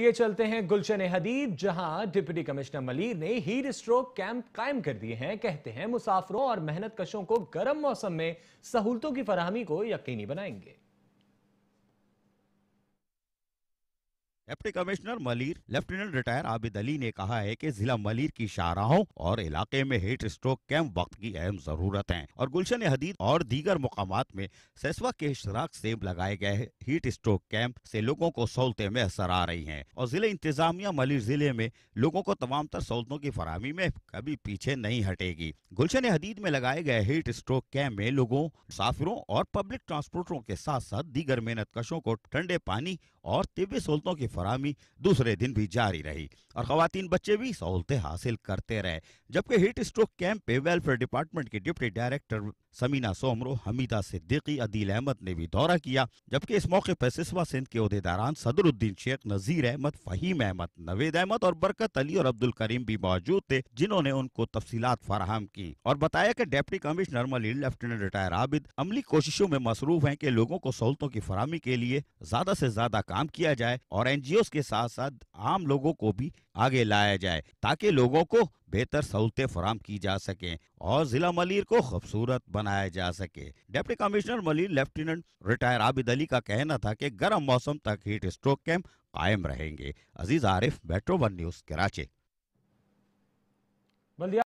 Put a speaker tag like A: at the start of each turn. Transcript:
A: ये चलते हैं गुलशन हदीब जहां डिप्टी कमिश्नर मलीर ने हीट स्ट्रोक कैंप कायम कर दिए हैं कहते हैं मुसाफरों और मेहनत कशों को गर्म मौसम में सहूलतों की फराहमी को यकीनी बनाएंगे
B: deputy commissioner Malir lieutenant retired Abid Ali ने कहा है कि जिला मलिर की शाहराहों और इलाके में हीट स्ट्रोक कैंप वक्त की अहम जरूरत है और गुलशन हदीद और दीगर मकाम में सेसवा के इश्तराक से लगाए गए हीट स्ट्रोक कैंप से लोगों को सहूलतें में असर आ रही है और जिले इंतजामिया मलिर जिले में लोगों को तमाम तर सहूलतों की फरहमी में कभी पीछे नहीं हटेगी गुलशन हदीद में लगाए गए हीट स्ट्रोक कैंप में लोगों मुसाफिरों और पब्लिक ट्रांसपोर्टरों के साथ साथ दीगर मेहनत कशों को ठंडे पानी और तिबी सहूलतों की फरामी दूसरे दिन भी जारी रही और खातन बच्चे भी सहूलतें हासिल करते रहे जबकि हीट स्ट्रोक कैंप पे वेलफेयर डिपार्टमेंट के डिप्टी डायरेक्टर समीना सोमरो हमीदा सिद्दीकी अदील अहमद ने भी दौरा किया जबकि इस मौके पर सिसवा सिंध के अहदेदारान सदरुद्दीन शेख नजीर अहमद फहीम अहमद नवेद अहमद और बरकत अली और अब्दुल करीम भी मौजूद थे जिन्होंने उनको तफसीत फराहम की और बताया कि deputy commissioner Malir lieutenant retired Abid अमली कोशिशों में मसरूफ है की लोगों को सहूलतों की फरहमी के लिए ज्यादा ऐसी ज्यादा काम किया जाए और एन जी ओ के साथ साथ आम लोगों को भी आगे लाया जाए ताकि लोगों को बेहतर सहूलतें फराम की जा सके और जिला मलिर को खूबसूरत बनाया जा सके deputy commissioner Malir lieutenant retired Abid Ali का कहना था कि गर्म मौसम तक हीट स्ट्रोक कैंप कायम रहेंगे Aziz Arif Metro One News Karachi